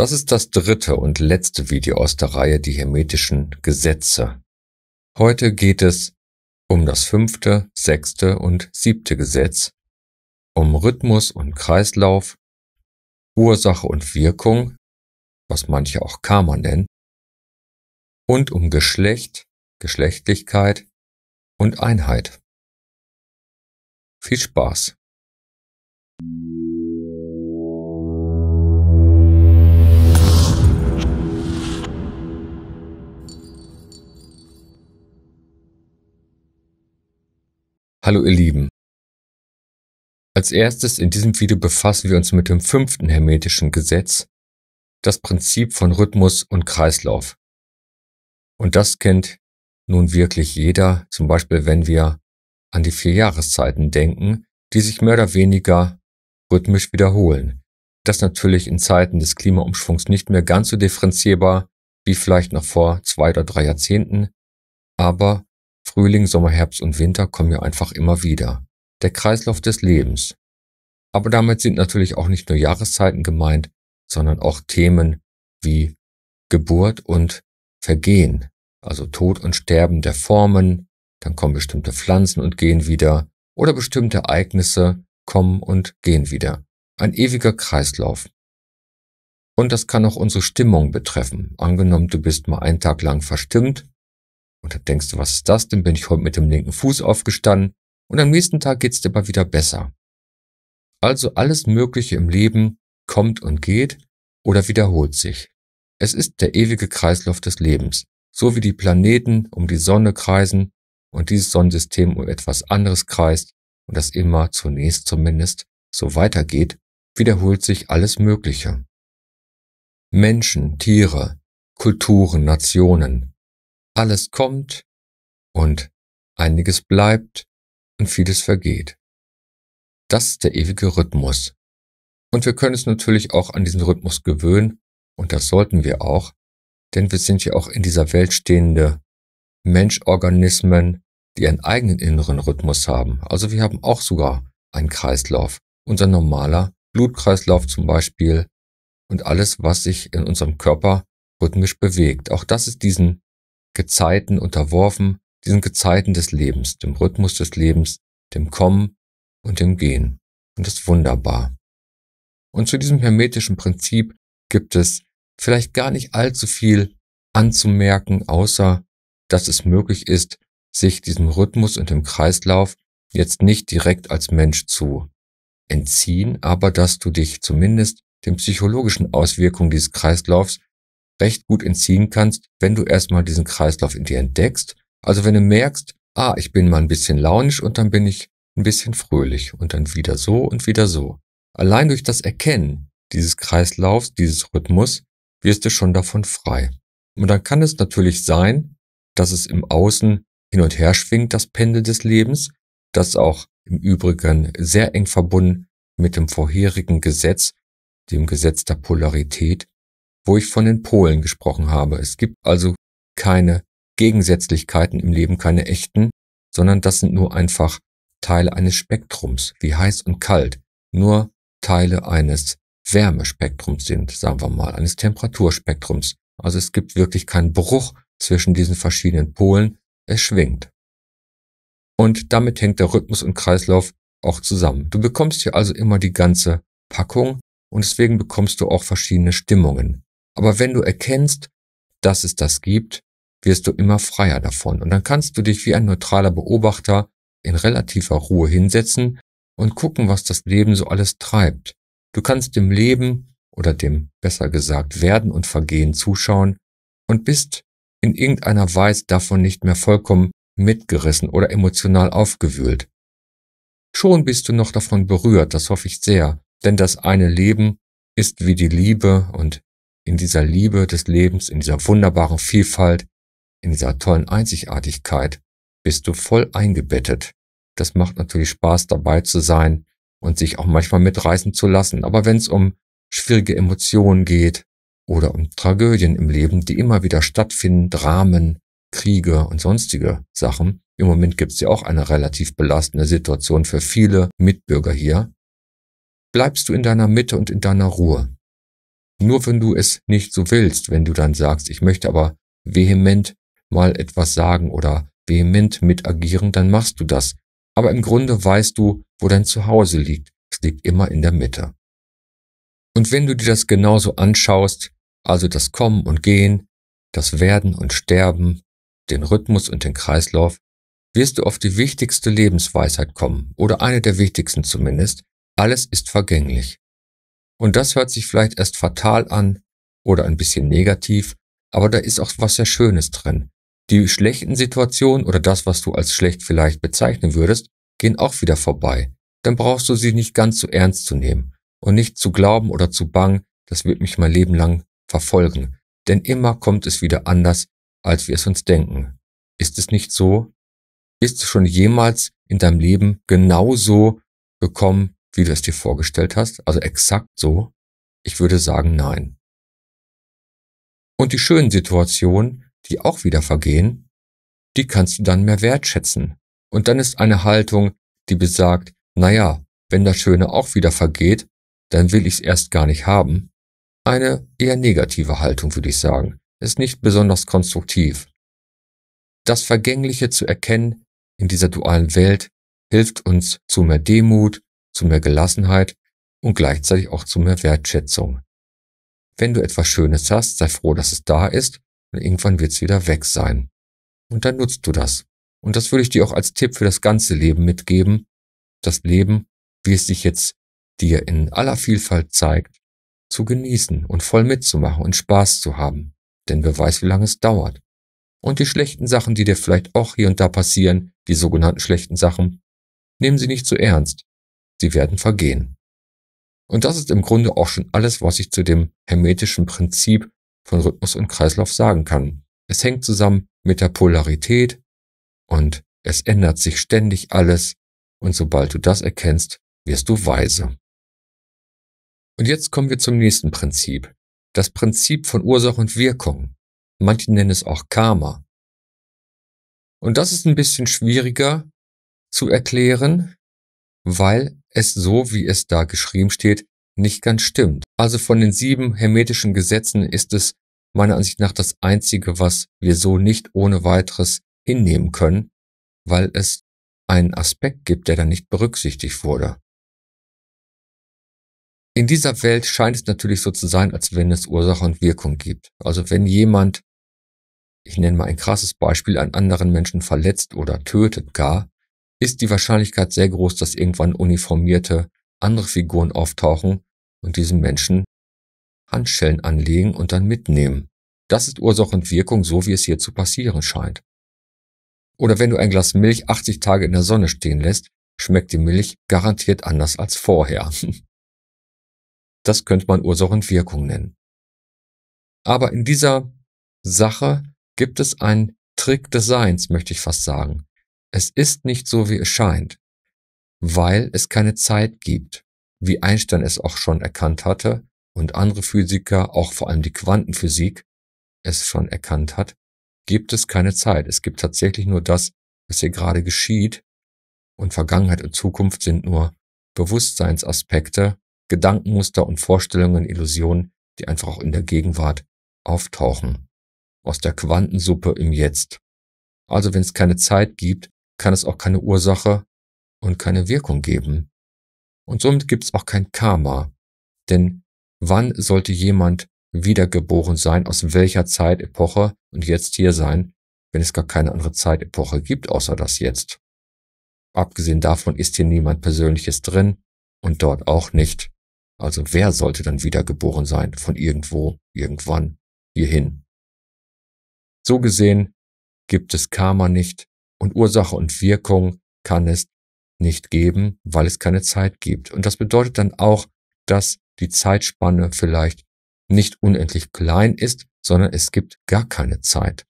Das ist das dritte und letzte Video aus der Reihe Die Hermetischen Gesetze. Heute geht es um das fünfte, sechste und siebte Gesetz, um Rhythmus und Kreislauf, Ursache und Wirkung, was manche auch Karma nennen, und um Geschlecht, Geschlechtlichkeit und Einheit. Viel Spaß! Hallo ihr Lieben. Als erstes in diesem Video befassen wir uns mit dem fünften hermetischen Gesetz, das Prinzip von Rhythmus und Kreislauf. Und das kennt nun wirklich jeder, zum Beispiel wenn wir an die vier Jahreszeiten denken, die sich mehr oder weniger rhythmisch wiederholen. Das natürlich in Zeiten des Klimaumschwungs nicht mehr ganz so differenzierbar wie vielleicht noch vor zwei oder drei Jahrzehnten, aber Frühling, Sommer, Herbst und Winter kommen ja einfach immer wieder. Der Kreislauf des Lebens. Aber damit sind natürlich auch nicht nur Jahreszeiten gemeint, sondern auch Themen wie Geburt und Vergehen, also Tod und Sterben der Formen, dann kommen bestimmte Pflanzen und gehen wieder, oder bestimmte Ereignisse kommen und gehen wieder. Ein ewiger Kreislauf. Und das kann auch unsere Stimmung betreffen. Angenommen, du bist mal einen Tag lang verstimmt, und dann denkst du, was ist das denn? Bin ich heute mit dem linken Fuß aufgestanden? Und am nächsten Tag geht's dir mal wieder besser. Also alles Mögliche im Leben kommt und geht oder wiederholt sich. Es ist der ewige Kreislauf des Lebens, so wie die Planeten um die Sonne kreisen und dieses Sonnensystem um etwas anderes kreist und das immer zunächst zumindest so weitergeht, wiederholt sich alles Mögliche. Menschen, Tiere, Kulturen, Nationen, alles kommt und einiges bleibt und vieles vergeht. Das ist der ewige Rhythmus. Und wir können es natürlich auch an diesen Rhythmus gewöhnen, und das sollten wir auch, denn wir sind ja auch in dieser Welt stehende Menschorganismen, die einen eigenen inneren Rhythmus haben. Also wir haben auch sogar einen Kreislauf, unser normaler Blutkreislauf zum Beispiel und alles, was sich in unserem Körper rhythmisch bewegt. Auch das ist diesen Gezeiten unterworfen, diesen Gezeiten des Lebens, dem Rhythmus des Lebens, dem Kommen und dem Gehen. Und das ist wunderbar. Und zu diesem hermetischen Prinzip gibt es vielleicht gar nicht allzu viel anzumerken, außer dass es möglich ist, sich diesem Rhythmus und dem Kreislauf jetzt nicht direkt als Mensch zu entziehen, aber dass du dich zumindest den psychologischen Auswirkungen dieses Kreislaufs recht gut entziehen kannst, wenn du erstmal diesen Kreislauf in dir entdeckst. Also wenn du merkst, ah, ich bin mal ein bisschen launisch und dann bin ich ein bisschen fröhlich und dann wieder so und wieder so. Allein durch das Erkennen dieses Kreislaufs, dieses Rhythmus, wirst du schon davon frei. Und dann kann es natürlich sein, dass es im Außen hin und her schwingt, das Pendel des Lebens, das auch im Übrigen sehr eng verbunden mit dem vorherigen Gesetz, dem Gesetz der Polarität wo ich von den Polen gesprochen habe. Es gibt also keine Gegensätzlichkeiten im Leben, keine echten, sondern das sind nur einfach Teile eines Spektrums, wie heiß und kalt, nur Teile eines Wärmespektrums sind, sagen wir mal, eines Temperaturspektrums. Also es gibt wirklich keinen Bruch zwischen diesen verschiedenen Polen, es schwingt. Und damit hängt der Rhythmus und Kreislauf auch zusammen. Du bekommst hier also immer die ganze Packung und deswegen bekommst du auch verschiedene Stimmungen. Aber wenn du erkennst, dass es das gibt, wirst du immer freier davon. Und dann kannst du dich wie ein neutraler Beobachter in relativer Ruhe hinsetzen und gucken, was das Leben so alles treibt. Du kannst dem Leben oder dem besser gesagt Werden und Vergehen zuschauen und bist in irgendeiner Weise davon nicht mehr vollkommen mitgerissen oder emotional aufgewühlt. Schon bist du noch davon berührt, das hoffe ich sehr, denn das eine Leben ist wie die Liebe und in dieser Liebe des Lebens, in dieser wunderbaren Vielfalt, in dieser tollen Einzigartigkeit bist du voll eingebettet. Das macht natürlich Spaß dabei zu sein und sich auch manchmal mitreißen zu lassen. Aber wenn es um schwierige Emotionen geht oder um Tragödien im Leben, die immer wieder stattfinden, Dramen, Kriege und sonstige Sachen, im Moment gibt es ja auch eine relativ belastende Situation für viele Mitbürger hier, bleibst du in deiner Mitte und in deiner Ruhe. Nur wenn du es nicht so willst, wenn du dann sagst, ich möchte aber vehement mal etwas sagen oder vehement mit agieren, dann machst du das. Aber im Grunde weißt du, wo dein Zuhause liegt. Es liegt immer in der Mitte. Und wenn du dir das genauso anschaust, also das Kommen und Gehen, das Werden und Sterben, den Rhythmus und den Kreislauf, wirst du auf die wichtigste Lebensweisheit kommen, oder eine der wichtigsten zumindest, alles ist vergänglich. Und das hört sich vielleicht erst fatal an oder ein bisschen negativ, aber da ist auch was sehr Schönes drin. Die schlechten Situationen oder das, was du als schlecht vielleicht bezeichnen würdest, gehen auch wieder vorbei. Dann brauchst du sie nicht ganz so ernst zu nehmen und nicht zu glauben oder zu bangen, das wird mich mein Leben lang verfolgen. Denn immer kommt es wieder anders, als wir es uns denken. Ist es nicht so? Ist es schon jemals in deinem Leben genau so gekommen, wie du es dir vorgestellt hast, also exakt so? Ich würde sagen nein. Und die schönen Situationen, die auch wieder vergehen, die kannst du dann mehr wertschätzen. Und dann ist eine Haltung, die besagt, naja, wenn das Schöne auch wieder vergeht, dann will ich es erst gar nicht haben. Eine eher negative Haltung, würde ich sagen. Ist nicht besonders konstruktiv. Das Vergängliche zu erkennen in dieser dualen Welt hilft uns zu mehr Demut, zu mehr Gelassenheit und gleichzeitig auch zu mehr Wertschätzung. Wenn du etwas Schönes hast, sei froh, dass es da ist und irgendwann wird es wieder weg sein. Und dann nutzt du das. Und das würde ich dir auch als Tipp für das ganze Leben mitgeben. Das Leben, wie es sich jetzt dir in aller Vielfalt zeigt, zu genießen und voll mitzumachen und Spaß zu haben. Denn wer weiß, wie lange es dauert. Und die schlechten Sachen, die dir vielleicht auch hier und da passieren, die sogenannten schlechten Sachen, nehmen sie nicht zu so ernst sie werden vergehen. Und das ist im Grunde auch schon alles, was ich zu dem hermetischen Prinzip von Rhythmus und Kreislauf sagen kann. Es hängt zusammen mit der Polarität und es ändert sich ständig alles und sobald du das erkennst, wirst du weise. Und jetzt kommen wir zum nächsten Prinzip. Das Prinzip von Ursache und Wirkung. Manche nennen es auch Karma. Und das ist ein bisschen schwieriger zu erklären, weil es so, wie es da geschrieben steht, nicht ganz stimmt. Also von den sieben hermetischen Gesetzen ist es meiner Ansicht nach das einzige, was wir so nicht ohne weiteres hinnehmen können, weil es einen Aspekt gibt, der da nicht berücksichtigt wurde. In dieser Welt scheint es natürlich so zu sein, als wenn es Ursache und Wirkung gibt. Also wenn jemand, ich nenne mal ein krasses Beispiel, einen anderen Menschen verletzt oder tötet gar, ist die Wahrscheinlichkeit sehr groß, dass irgendwann uniformierte andere Figuren auftauchen und diesen Menschen Handschellen anlegen und dann mitnehmen. Das ist Ursache und Wirkung, so wie es hier zu passieren scheint. Oder wenn du ein Glas Milch 80 Tage in der Sonne stehen lässt, schmeckt die Milch garantiert anders als vorher. Das könnte man Ursache und Wirkung nennen. Aber in dieser Sache gibt es einen Trick des Seins, möchte ich fast sagen. Es ist nicht so, wie es scheint, weil es keine Zeit gibt, wie Einstein es auch schon erkannt hatte und andere Physiker, auch vor allem die Quantenphysik, es schon erkannt hat, gibt es keine Zeit. Es gibt tatsächlich nur das, was hier gerade geschieht und Vergangenheit und Zukunft sind nur Bewusstseinsaspekte, Gedankenmuster und Vorstellungen, Illusionen, die einfach auch in der Gegenwart auftauchen. Aus der Quantensuppe im Jetzt. Also wenn es keine Zeit gibt, kann es auch keine Ursache und keine Wirkung geben. Und somit gibt es auch kein Karma. Denn wann sollte jemand wiedergeboren sein, aus welcher Zeitepoche und jetzt hier sein, wenn es gar keine andere Zeitepoche gibt, außer das jetzt? Abgesehen davon ist hier niemand Persönliches drin und dort auch nicht. Also wer sollte dann wiedergeboren sein von irgendwo, irgendwann, hierhin? So gesehen gibt es Karma nicht, und Ursache und Wirkung kann es nicht geben, weil es keine Zeit gibt. Und das bedeutet dann auch, dass die Zeitspanne vielleicht nicht unendlich klein ist, sondern es gibt gar keine Zeit.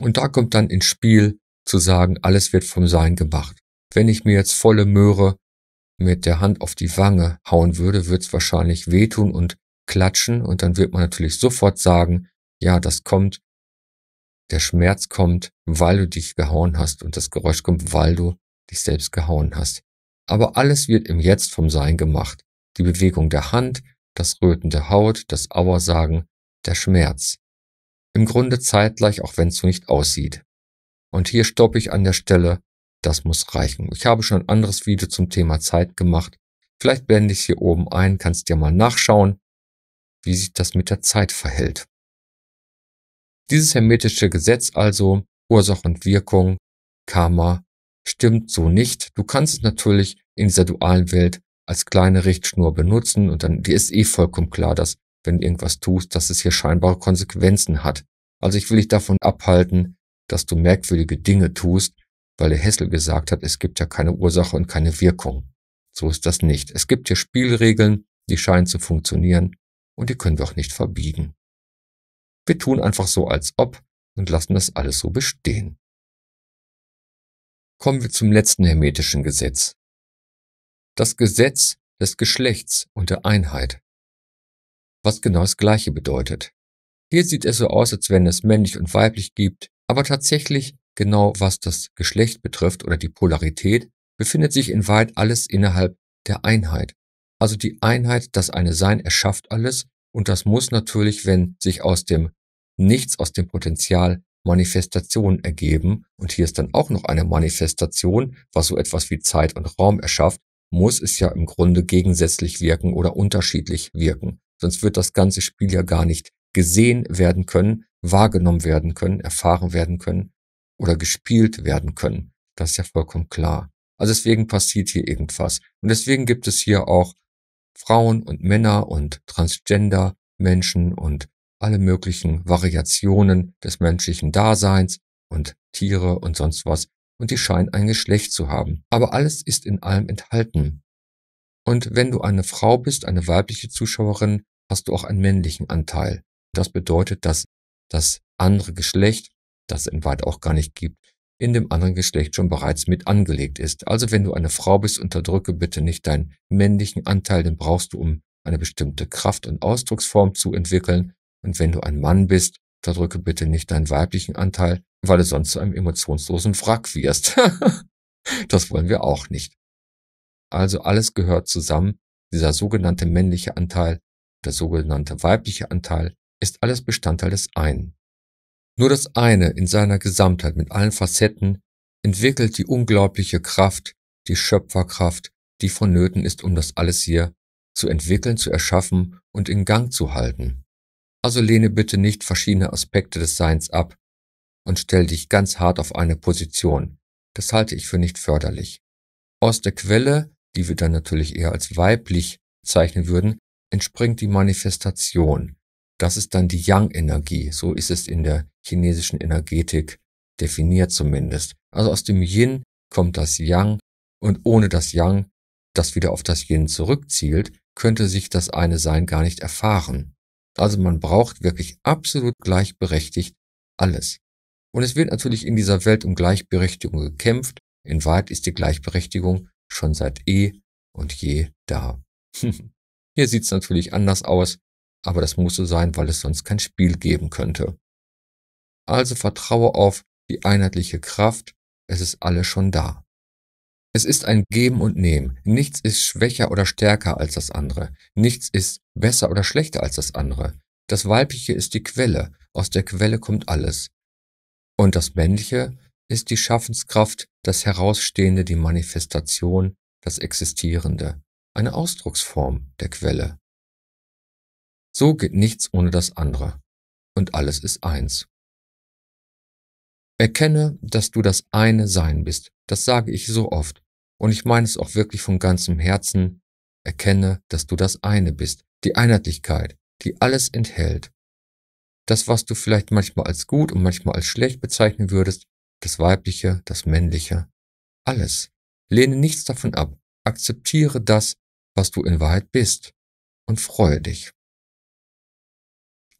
Und da kommt dann ins Spiel zu sagen, alles wird vom Sein gemacht. Wenn ich mir jetzt volle Möhre mit der Hand auf die Wange hauen würde, wird es wahrscheinlich wehtun und klatschen und dann wird man natürlich sofort sagen, ja, das kommt der Schmerz kommt, weil du dich gehauen hast und das Geräusch kommt, weil du dich selbst gehauen hast. Aber alles wird im Jetzt vom Sein gemacht. Die Bewegung der Hand, das Röten der Haut, das Auersagen, der Schmerz. Im Grunde zeitgleich, auch wenn es so nicht aussieht. Und hier stoppe ich an der Stelle, das muss reichen. Ich habe schon ein anderes Video zum Thema Zeit gemacht. Vielleicht blende ich es hier oben ein, kannst dir mal nachschauen, wie sich das mit der Zeit verhält. Dieses hermetische Gesetz also, Ursache und Wirkung, Karma, stimmt so nicht. Du kannst es natürlich in dieser dualen Welt als kleine Richtschnur benutzen und dann dir ist eh vollkommen klar, dass wenn du irgendwas tust, dass es hier scheinbare Konsequenzen hat. Also ich will dich davon abhalten, dass du merkwürdige Dinge tust, weil der Hessel gesagt hat, es gibt ja keine Ursache und keine Wirkung. So ist das nicht. Es gibt hier Spielregeln, die scheinen zu funktionieren und die können wir auch nicht verbiegen. Wir tun einfach so, als ob und lassen das alles so bestehen. Kommen wir zum letzten hermetischen Gesetz. Das Gesetz des Geschlechts und der Einheit. Was genau das gleiche bedeutet. Hier sieht es so aus, als wenn es männlich und weiblich gibt, aber tatsächlich, genau was das Geschlecht betrifft oder die Polarität, befindet sich in weit alles innerhalb der Einheit. Also die Einheit, dass eine Sein erschafft alles und das muss natürlich, wenn sich aus dem Nichts, aus dem Potenzial Manifestationen ergeben. Und hier ist dann auch noch eine Manifestation, was so etwas wie Zeit und Raum erschafft, muss es ja im Grunde gegensätzlich wirken oder unterschiedlich wirken. Sonst wird das ganze Spiel ja gar nicht gesehen werden können, wahrgenommen werden können, erfahren werden können oder gespielt werden können. Das ist ja vollkommen klar. Also deswegen passiert hier irgendwas. Und deswegen gibt es hier auch Frauen und Männer und Transgender Menschen und alle möglichen Variationen des menschlichen Daseins und Tiere und sonst was, und die scheinen ein Geschlecht zu haben. Aber alles ist in allem enthalten. Und wenn du eine Frau bist, eine weibliche Zuschauerin, hast du auch einen männlichen Anteil. Das bedeutet, dass das andere Geschlecht, das es in weit auch gar nicht gibt, in dem anderen Geschlecht schon bereits mit angelegt ist. Also wenn du eine Frau bist, unterdrücke bitte nicht deinen männlichen Anteil, den brauchst du, um eine bestimmte Kraft und Ausdrucksform zu entwickeln. Und wenn du ein Mann bist, unterdrücke bitte nicht deinen weiblichen Anteil, weil du sonst zu einem emotionslosen Wrack wirst. das wollen wir auch nicht. Also alles gehört zusammen. Dieser sogenannte männliche Anteil, der sogenannte weibliche Anteil ist alles Bestandteil des einen. Nur das eine in seiner Gesamtheit mit allen Facetten entwickelt die unglaubliche Kraft, die Schöpferkraft, die vonnöten ist, um das alles hier zu entwickeln, zu erschaffen und in Gang zu halten. Also lehne bitte nicht verschiedene Aspekte des Seins ab und stell dich ganz hart auf eine Position. Das halte ich für nicht förderlich. Aus der Quelle, die wir dann natürlich eher als weiblich zeichnen würden, entspringt die Manifestation. Das ist dann die Yang-Energie. So ist es in der chinesischen Energetik definiert zumindest. Also aus dem Yin kommt das Yang und ohne das Yang, das wieder auf das Yin zurückzielt, könnte sich das eine Sein gar nicht erfahren. Also man braucht wirklich absolut gleichberechtigt alles. Und es wird natürlich in dieser Welt um Gleichberechtigung gekämpft. In Wahrheit ist die Gleichberechtigung schon seit eh und je da. Hier sieht's natürlich anders aus, aber das muss so sein, weil es sonst kein Spiel geben könnte. Also vertraue auf die einheitliche Kraft, es ist alles schon da. Es ist ein Geben und Nehmen. Nichts ist schwächer oder stärker als das andere. Nichts ist besser oder schlechter als das andere. Das Weibliche ist die Quelle. Aus der Quelle kommt alles. Und das Männliche ist die Schaffenskraft, das Herausstehende, die Manifestation, das Existierende, eine Ausdrucksform der Quelle. So geht nichts ohne das andere, und alles ist eins. Erkenne, dass du das eine Sein bist. Das sage ich so oft. Und ich meine es auch wirklich von ganzem Herzen. Erkenne, dass du das eine bist. Die Einheitlichkeit, die alles enthält. Das, was du vielleicht manchmal als gut und manchmal als schlecht bezeichnen würdest, das Weibliche, das Männliche, alles. Lehne nichts davon ab. Akzeptiere das, was du in Wahrheit bist und freue dich.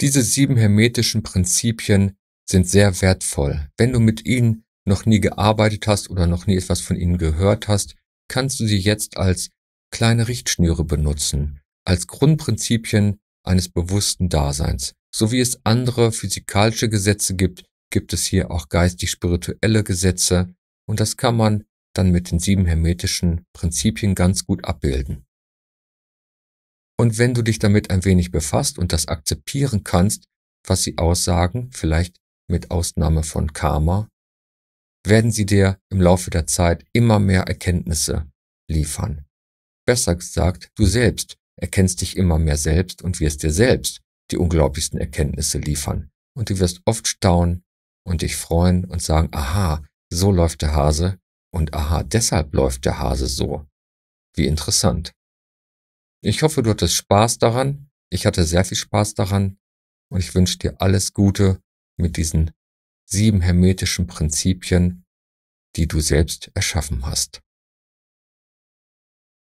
Diese sieben hermetischen Prinzipien sind sehr wertvoll. Wenn du mit ihnen noch nie gearbeitet hast oder noch nie etwas von ihnen gehört hast, kannst du sie jetzt als kleine Richtschnüre benutzen, als Grundprinzipien eines bewussten Daseins. So wie es andere physikalische Gesetze gibt, gibt es hier auch geistig-spirituelle Gesetze und das kann man dann mit den sieben hermetischen Prinzipien ganz gut abbilden. Und wenn du dich damit ein wenig befasst und das akzeptieren kannst, was sie aussagen, vielleicht mit Ausnahme von Karma, werden sie dir im Laufe der Zeit immer mehr Erkenntnisse liefern. Besser gesagt, du selbst erkennst dich immer mehr selbst und wirst dir selbst die unglaublichsten Erkenntnisse liefern. Und du wirst oft staunen und dich freuen und sagen, aha, so läuft der Hase und aha, deshalb läuft der Hase so. Wie interessant. Ich hoffe, du hattest Spaß daran. Ich hatte sehr viel Spaß daran und ich wünsche dir alles Gute mit diesen sieben hermetischen Prinzipien, die du selbst erschaffen hast.